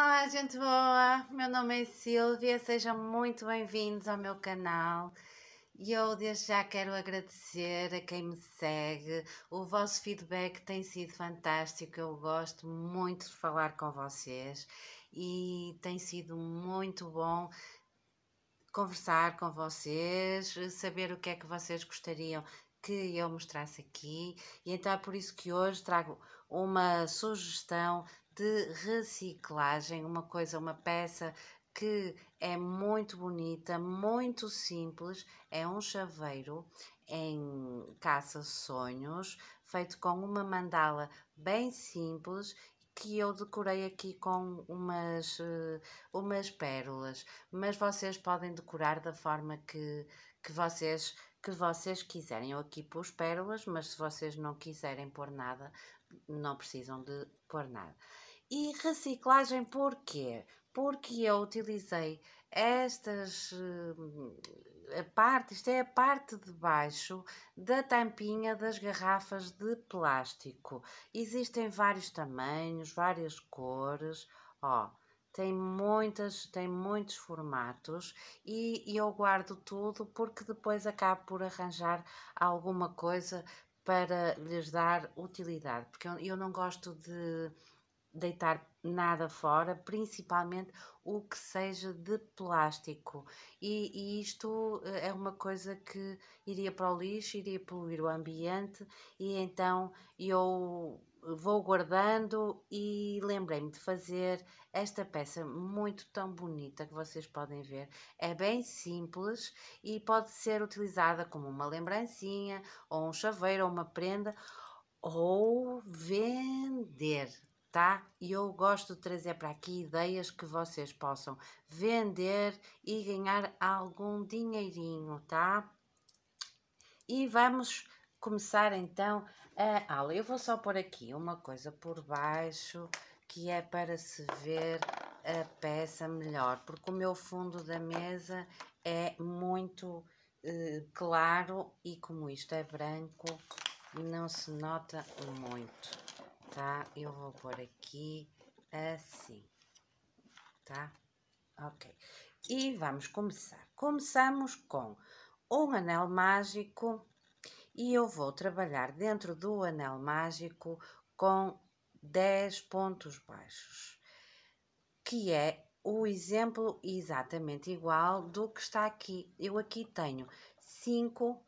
Olá, gente boa! Meu nome é Silvia, sejam muito bem-vindos ao meu canal. E eu desde já quero agradecer a quem me segue. O vosso feedback tem sido fantástico. Eu gosto muito de falar com vocês e tem sido muito bom conversar com vocês, saber o que é que vocês gostariam que eu mostrasse aqui. E então é por isso que hoje trago uma sugestão de reciclagem, uma coisa, uma peça que é muito bonita, muito simples, é um chaveiro em caça-sonhos, feito com uma mandala bem simples que eu decorei aqui com umas, eh, umas pérolas, mas vocês podem decorar da forma que, que, vocês, que vocês quiserem. Eu aqui pus pérolas, mas se vocês não quiserem pôr nada, não precisam de pôr nada. E reciclagem porquê? Porque eu utilizei estas hum, a parte, isto é a parte de baixo da tampinha das garrafas de plástico. Existem vários tamanhos, várias cores, ó. Tem, muitas, tem muitos formatos e, e eu guardo tudo porque depois acabo por arranjar alguma coisa para lhes dar utilidade. Porque eu, eu não gosto de deitar nada fora, principalmente o que seja de plástico. E, e, isto eh, é uma coisa que iria para o lixo, iria poluir o ambiente, e então eu vou guardando e lembrei-me de fazer esta peça muito tão bonita que vocês podem ver. É bem simples e pode ser utilizada como uma lembrancinha, ou um chaveiro, ou uma prenda, ou vender tá? E eu gosto de trazer para aqui ideias que vocês possam vender e ganhar algum dinheirinho, tá? E vamos começar então a aula. Eu vou só pôr aqui uma coisa por baixo que é para se ver a peça melhor, porque o meu fundo da mesa é muito eh, claro e como isto é branco não se nota muito tá? Eu vou pôr aqui assim, tá? Ok. E vamos começar. Começamos com um anel mágico e eu vou trabalhar dentro do anel mágico com 10 pontos baixos, que é o exemplo exatamente igual do que está aqui. Eu aqui tenho 5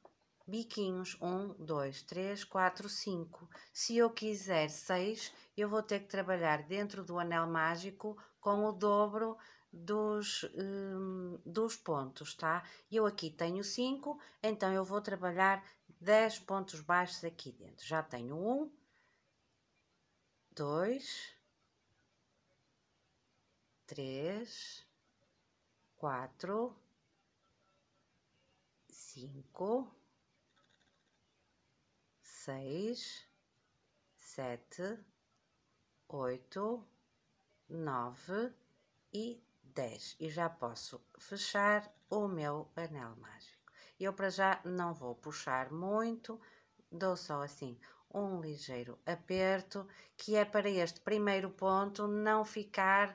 biquinhos, 1, 2, 3, 4, 5. Se eu quiser 6, eu vou ter que trabalhar dentro do anel mágico com o dobro dos, hum, dos pontos, tá? Eu aqui tenho 5, então eu vou trabalhar 10 pontos baixos aqui dentro. Já tenho 1, 2, 3, 4, 5, seis, sete, oito, nove e dez. E já posso fechar o meu anel mágico. Eu para já não vou puxar muito, dou só assim um ligeiro aperto, que é para este primeiro ponto não ficar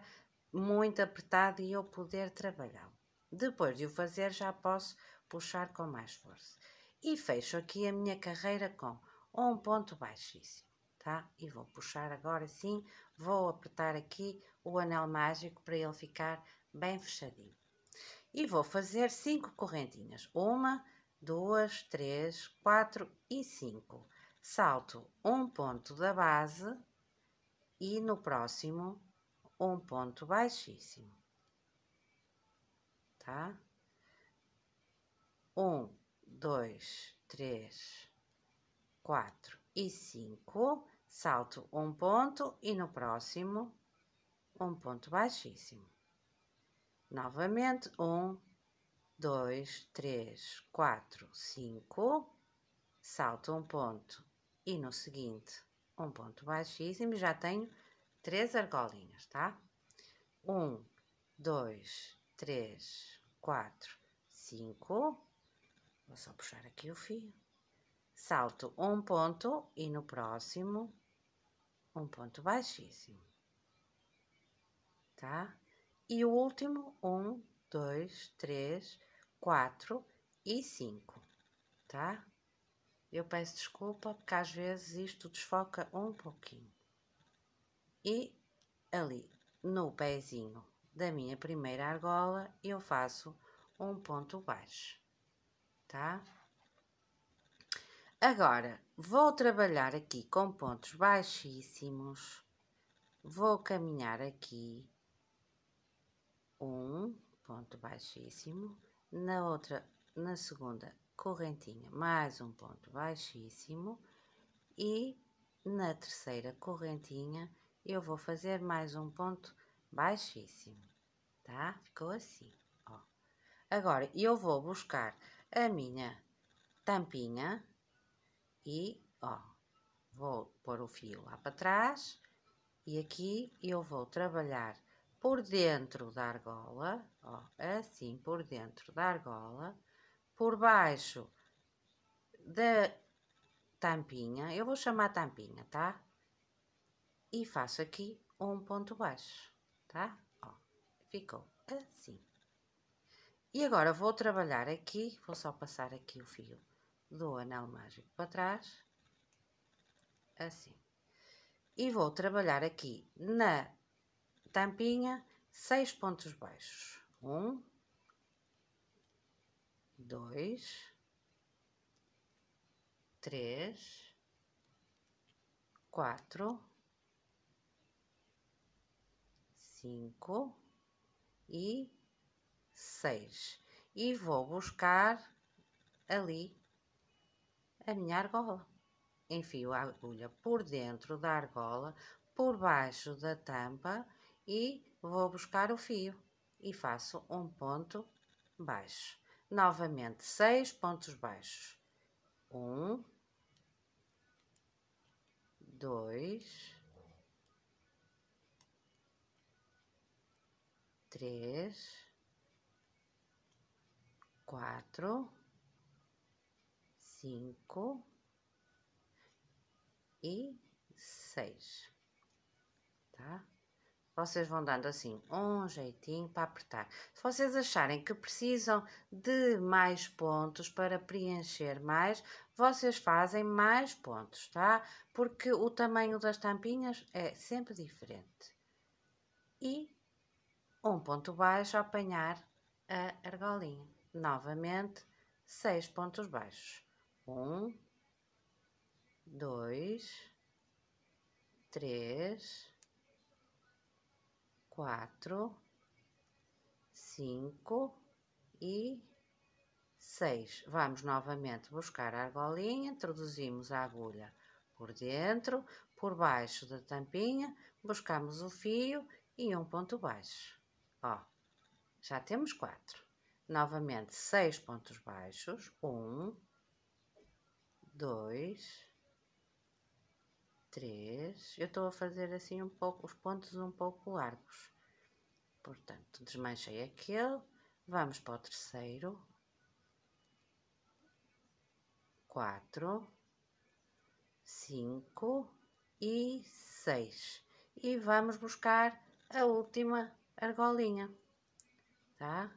muito apertado e eu poder trabalhar. Depois de o fazer, já posso puxar com mais força. E fecho aqui a minha carreira com ou um ponto baixíssimo, tá? E vou puxar agora sim, vou apertar aqui o anel mágico para ele ficar bem fechadinho. E vou fazer cinco correntinhas, uma, duas, três, quatro e cinco. Salto um ponto da base e no próximo um ponto baixíssimo, tá? Um, dois, três, quatro e cinco, salto um ponto e no próximo, um ponto baixíssimo. Novamente, um, dois, três, quatro, cinco, salto um ponto e no seguinte, um ponto baixíssimo, já tenho três argolinhas, tá? Um, dois, três, quatro, cinco. Vou só puxar aqui o fio salto um ponto e no próximo um ponto baixíssimo, tá? E o último, um, dois, três, quatro e cinco, tá? Eu peço desculpa porque às vezes isto desfoca um pouquinho. E ali no pezinho da minha primeira argola eu faço um ponto baixo, tá? Agora, vou trabalhar aqui com pontos baixíssimos. Vou caminhar aqui um ponto baixíssimo, na outra, na segunda correntinha, mais um ponto baixíssimo e na terceira correntinha eu vou fazer mais um ponto baixíssimo, tá? Ficou assim, ó. Agora, eu vou buscar a minha tampinha e, ó, vou pôr o fio lá para trás e aqui eu vou trabalhar por dentro da argola, ó, assim por dentro da argola, por baixo da tampinha, eu vou chamar tampinha, tá? E faço aqui um ponto baixo, tá? Ó, ficou assim. E agora vou trabalhar aqui, vou só passar aqui o fio do anel mágico para trás, assim. E vou trabalhar aqui na tampinha seis pontos baixos. Um, dois, três, quatro, cinco e seis. E vou buscar ali a minha argola. Enfio a agulha por dentro da argola, por baixo da tampa e vou buscar o fio e faço um ponto baixo. Novamente, seis pontos baixos. Um, dois, três, quatro, cinco e seis, tá? Vocês vão dando assim um jeitinho para apertar. Se vocês acharem que precisam de mais pontos para preencher mais, vocês fazem mais pontos, tá? Porque o tamanho das tampinhas é sempre diferente. E um ponto baixo apanhar a argolinha. Novamente, seis pontos baixos. Um, dois, três, quatro, cinco e seis. Vamos novamente buscar a argolinha, introduzimos a agulha por dentro, por baixo da tampinha, buscamos o fio e um ponto baixo. Ó, já temos quatro. Novamente, seis pontos baixos. Um, dois, três. Eu estou a fazer assim um pouco, os pontos um pouco largos. Portanto, desmanchei é aquele, vamos para o terceiro, quatro, cinco e seis. E vamos buscar a última argolinha, tá?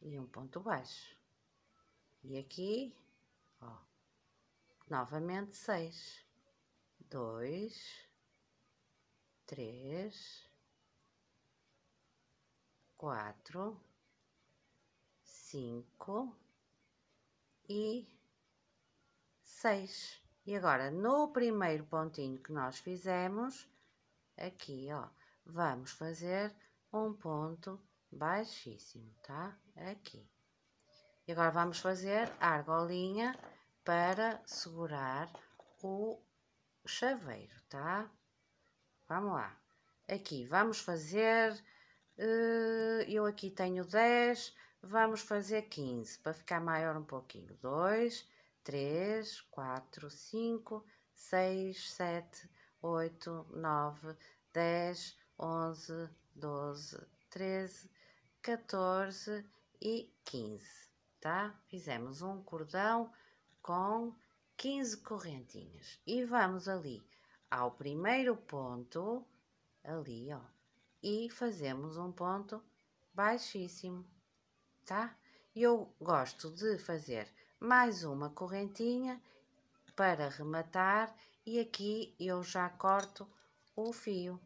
E um ponto baixo. E aqui novamente seis, dois, três, quatro, cinco e seis. E agora, no primeiro pontinho que nós fizemos, aqui, ó, vamos fazer um ponto baixíssimo, tá? Aqui. E agora vamos fazer a argolinha para segurar o chaveiro, tá? Vamos lá. Aqui, vamos fazer... Eh, eu aqui tenho 10, vamos fazer 15, para ficar maior um pouquinho. 2, 3, 4, 5, 6, 7, 8, 9, 10, 11, 12, 13, 14 e 15, tá? Fizemos um cordão com 15 correntinhas. E vamos ali ao primeiro ponto, ali, ó, e fazemos um ponto baixíssimo, tá? Eu gosto de fazer mais uma correntinha para rematar e aqui eu já corto o fio.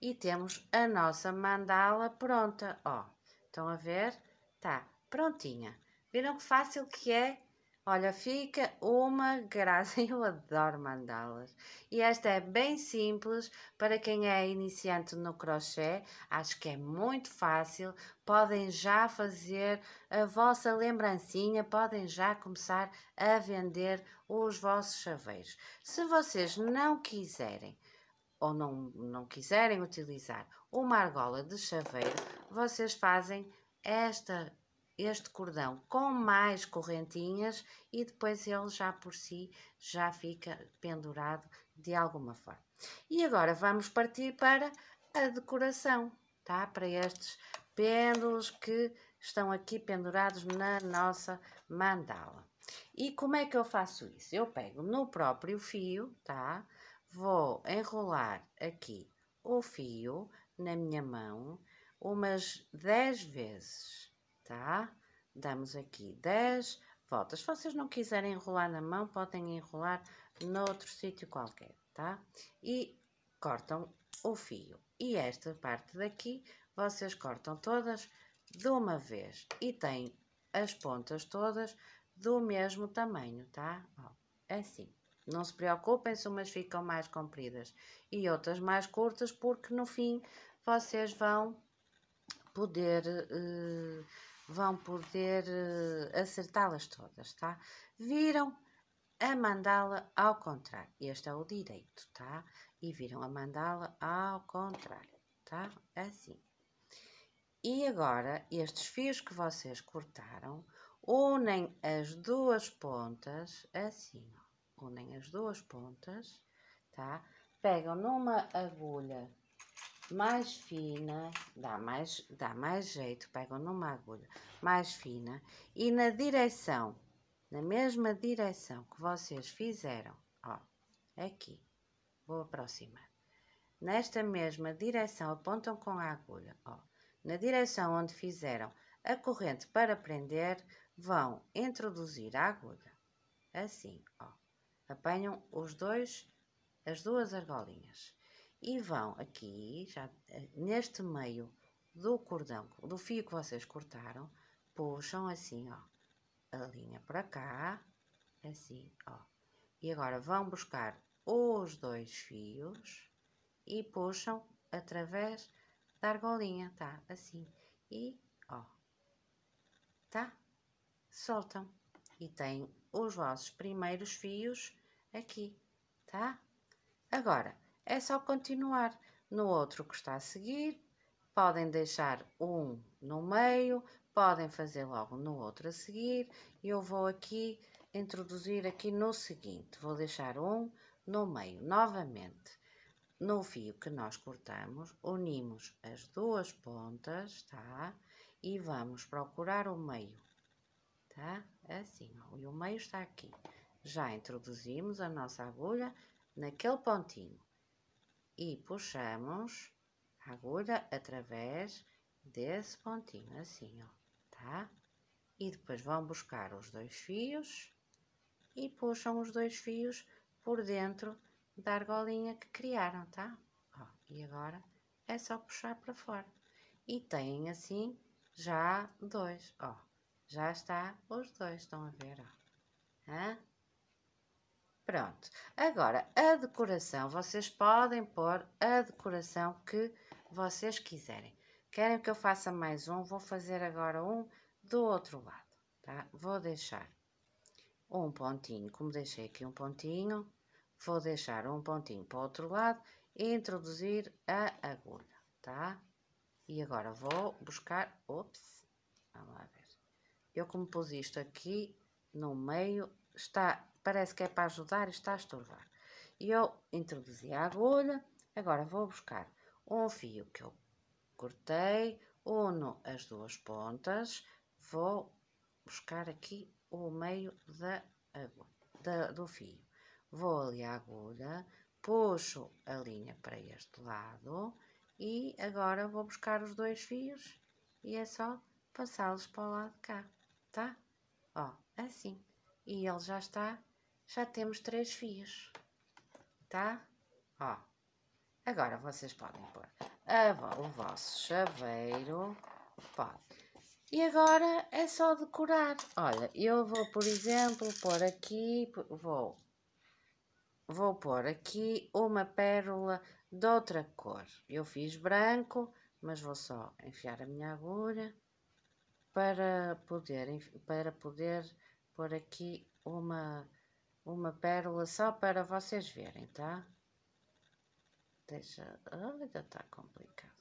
E temos a nossa mandala pronta, ó. Estão a ver? Tá prontinha. Viram que fácil que é Olha, fica uma graça, eu adoro mandalas. E esta é bem simples para quem é iniciante no crochê, acho que é muito fácil. Podem já fazer a vossa lembrancinha, podem já começar a vender os vossos chaveiros. Se vocês não quiserem ou não, não quiserem utilizar uma argola de chaveiro, vocês fazem esta este cordão com mais correntinhas e depois ele já por si já fica pendurado de alguma forma. E agora vamos partir para a decoração, tá? Para estes pêndulos que estão aqui pendurados na nossa mandala. E como é que eu faço isso? Eu pego no próprio fio, tá? Vou enrolar aqui o fio na minha mão umas 10 vezes tá? Damos aqui 10 voltas. Se vocês não quiserem enrolar na mão, podem enrolar noutro sítio qualquer, tá? E cortam o fio. E esta parte daqui, vocês cortam todas de uma vez. E têm as pontas todas do mesmo tamanho, tá? Ó, é assim. Não se preocupem se umas ficam mais compridas e outras mais curtas, porque no fim vocês vão poder... Eh, vão poder uh, acertá-las todas, tá? Viram a mandala ao contrário. Este é o direito, tá? E viram a mandala ao contrário, tá? Assim. E agora, estes fios que vocês cortaram, unem as duas pontas, assim, Unem as duas pontas, tá? Pegam numa agulha mais fina, dá mais, dá mais jeito, pegam numa agulha mais fina e na direção, na mesma direção que vocês fizeram, ó, aqui, vou aproximar, nesta mesma direção apontam com a agulha, ó, na direção onde fizeram a corrente para prender, vão introduzir a agulha, assim, ó, apanham os dois, as duas argolinhas e vão aqui, já eh, neste meio do cordão, do fio que vocês cortaram, puxam assim, ó, a linha para cá, assim, ó. E agora vão buscar os dois fios e puxam através da argolinha, tá? Assim. E, ó, tá? Soltam. E têm os vossos primeiros fios aqui, tá? Agora, é só continuar. No outro que está a seguir, podem deixar um no meio, podem fazer logo no outro a seguir. Eu vou aqui introduzir aqui no seguinte, vou deixar um no meio novamente. No fio que nós cortamos, unimos as duas pontas, tá? E vamos procurar o meio, tá? É assim, ó, e o meio está aqui. Já introduzimos a nossa agulha naquele pontinho e puxamos a agulha através desse pontinho, assim, ó, tá? E depois vão buscar os dois fios e puxam os dois fios por dentro da argolinha que criaram, tá? Ó, e agora é só puxar para fora. E têm assim já dois, ó. Já está os dois, estão a ver, ó. Hã? Pronto. Agora, a decoração, vocês podem pôr a decoração que vocês quiserem. Querem que eu faça mais um? Vou fazer agora um do outro lado, tá? Vou deixar um pontinho, como deixei aqui um pontinho, vou deixar um pontinho para o outro lado e introduzir a agulha, tá? E agora vou buscar, ops, vamos lá ver. Eu como pus isto aqui no meio, está parece que é para ajudar e está a estorvar. E eu introduzi a agulha, agora vou buscar um fio que eu cortei, uno as duas pontas, vou buscar aqui o meio da, da, do fio. Vou ali à agulha, puxo a linha para este lado e agora vou buscar os dois fios e é só passá-los para o lado de cá, tá? Ó, assim. E ele já está já temos três fios, tá? Ó, agora vocês podem pôr a, o vosso chaveiro, pode. E agora é só decorar. Olha, eu vou, por exemplo, pôr aqui, vou, vou pôr aqui uma pérola de outra cor. Eu fiz branco, mas vou só enfiar a minha agulha para poder, para poder pôr aqui uma uma pérola só para vocês verem, tá? Deixa... olha ah, ainda está complicado.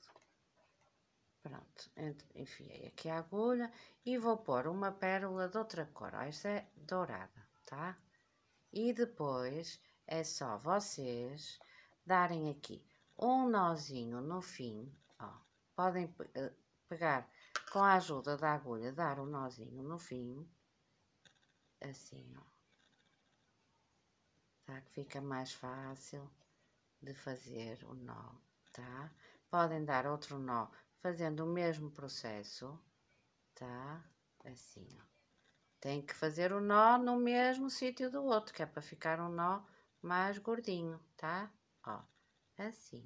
Pronto, enfiei aqui a agulha e vou pôr uma pérola de outra cor. Ah, esta é dourada, tá? E depois é só vocês darem aqui um nozinho no fim, ó. Podem eh, pegar com a ajuda da agulha, dar um nozinho no fim, assim, ó tá? Que fica mais fácil de fazer o nó, tá? Podem dar outro nó fazendo o mesmo processo, tá? Assim, ó. Tem que fazer o nó no mesmo sítio do outro, que é para ficar um nó mais gordinho, tá? Ó, assim.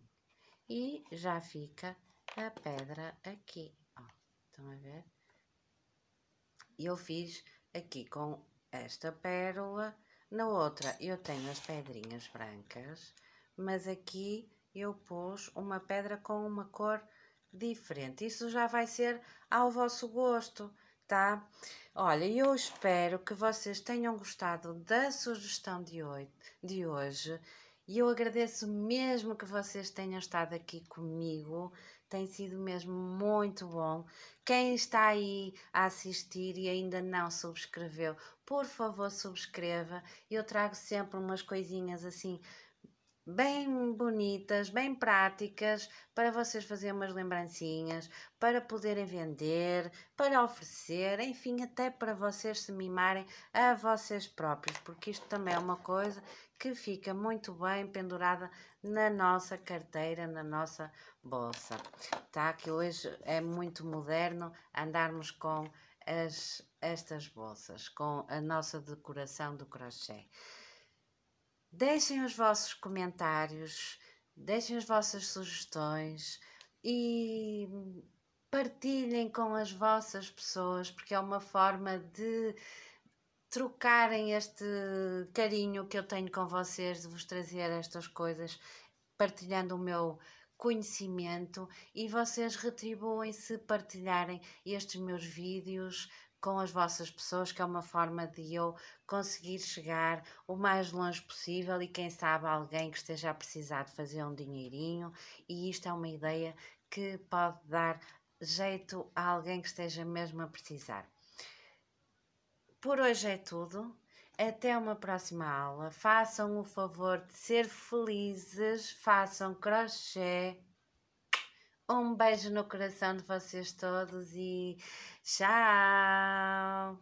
E já fica a pedra aqui, ó. Estão a ver? Eu fiz aqui com esta pérola na outra eu tenho as pedrinhas brancas, mas aqui eu pus uma pedra com uma cor diferente. Isso já vai ser ao vosso gosto, tá? Olha, eu espero que vocês tenham gostado da sugestão de hoje. E eu agradeço mesmo que vocês tenham estado aqui comigo tem sido mesmo muito bom. Quem está aí a assistir e ainda não subscreveu, por favor, subscreva. Eu trago sempre umas coisinhas assim bem bonitas, bem práticas, para vocês fazerem umas lembrancinhas, para poderem vender, para oferecer, enfim, até para vocês se mimarem a vocês próprios, porque isto também é uma coisa que fica muito bem pendurada na nossa carteira, na nossa bolsa, tá? Que hoje é muito moderno andarmos com as, estas bolsas, com a nossa decoração do crochê. Deixem os vossos comentários, deixem as vossas sugestões e partilhem com as vossas pessoas, porque é uma forma de trocarem este carinho que eu tenho com vocês, de vos trazer estas coisas, partilhando o meu conhecimento e vocês retribuem se partilharem estes meus vídeos com as vossas pessoas, que é uma forma de eu conseguir chegar o mais longe possível e quem sabe alguém que esteja a precisar de fazer um dinheirinho e isto é uma ideia que pode dar jeito a alguém que esteja mesmo a precisar por hoje é tudo. Até uma próxima aula. Façam o favor de ser felizes, façam crochê. Um beijo no coração de vocês todos e tchau!